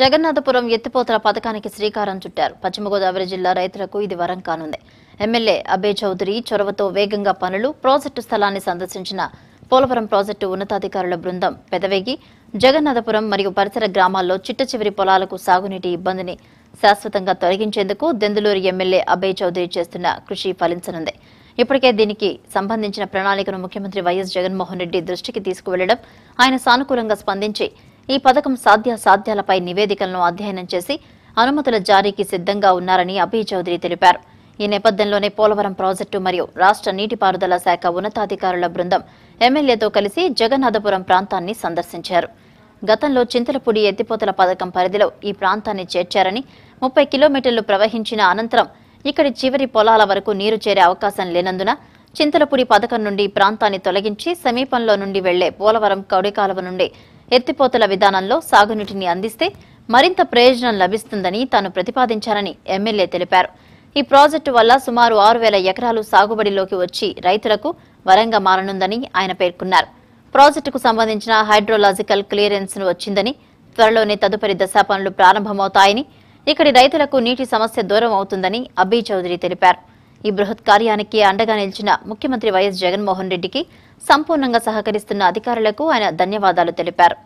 జగన్నాథపురం ఎత్తిపోతల పథకానికి శ్రీకారం చుట్టారు పశ్చిమ గోదావరి జిల్లా రైతులకు ఇది వరం కానుంది ఎమ్మెల్యే అభయ్ చౌదరి చొరవతో వేగంగా పనులు ప్రాజెక్టు స్థలాన్ని సందర్శించిన పోలవరం ప్రాజెక్టు ఉన్నతాధికారుల బృందం పెదవేగి జగన్నాథపురం మరియు పరిసర గ్రామాల్లో చిట్ట పొలాలకు సాగునీటి ఇబ్బందిని శాశ్వతంగా తొలగించేందుకు దెందులూరు ఎమ్మెల్యే అబే చౌదరి చేస్తున్న కృషి ఫలించనుంది ఇప్పటికే దీనికి సంబంధించిన ప్రణాళికను ముఖ్యమంత్రి వైఎస్ జగన్మోహన్ రెడ్డి దృష్టికి తీసుకువెళ్లడం ఆయన సానుకూలంగా స్పందించి ఈ పథకం సాధ్యాసాధ్యాలపై నివేదికలను అధ్యయనం చేసి అనుమతుల జారీకి సిద్ధంగా ఉన్నారని అభయ్ చౌదరి తెలిపారు ఈ నేపథ్యంలోనే పోలవరం ప్రాజెక్టు మరియు రాష్ట్ర నీటిపారుదల శాఖ ఉన్నతాధికారుల బృందం ఎమ్మెల్యేతో కలిసి జగన్నాథపురం ప్రాంతాన్ని సందర్శించారు గతంలో చింతలపూడి ఎత్తిపోతల పథకం పరిధిలో ఈ ప్రాంతాన్ని చేర్చారని ముప్పై కిలోమీటర్లు ప్రవహించిన అనంతరం ఇక్కడి చివరి పొలాల వరకు నీరు చేరే అవకాశం లేనందున చింతలపూడి పథకం నుండి ప్రాంతాన్ని తొలగించి సమీపంలో నుండి వెళ్లే పోలవరం కౌడికాలువ నుండి ఎత్తిపోతల విధానంలో సాగునీటిని అందిస్తే మరింత ప్రయోజనం లభిస్తుందని తాను ప్రతిపాదించారని ఎమ్మెల్యే తెలిపారు ఈ ప్రాజెక్టు వల్ల సుమారు ఆరు వేల ఎకరాలు సాగుబడిలోకి వచ్చి రైతులకు వరంగా మారనుందని ఆయన పేర్కొన్నారు ప్రాజెక్టుకు సంబంధించిన హైడ్రోలాజికల్ క్లియరెన్స్ వచ్చిందని త్వరలోనే తదుపరి దశ పనులు ప్రారంభమవుతాయని ఇక్కడి రైతులకు నీటి సమస్య దూరం అవుతుందని అబ్బీ చౌదరి తెలిపారు ఈ బృహత్ కార్యానికి అండగా నిలిచిన ముఖ్యమంత్రి వైఎస్ జగన్మోహన్ రెడ్డికి సంపూర్ణంగా సహకరిస్తున్న అధికారులకు ఆయన ధన్యవాదాలు తెలిపారు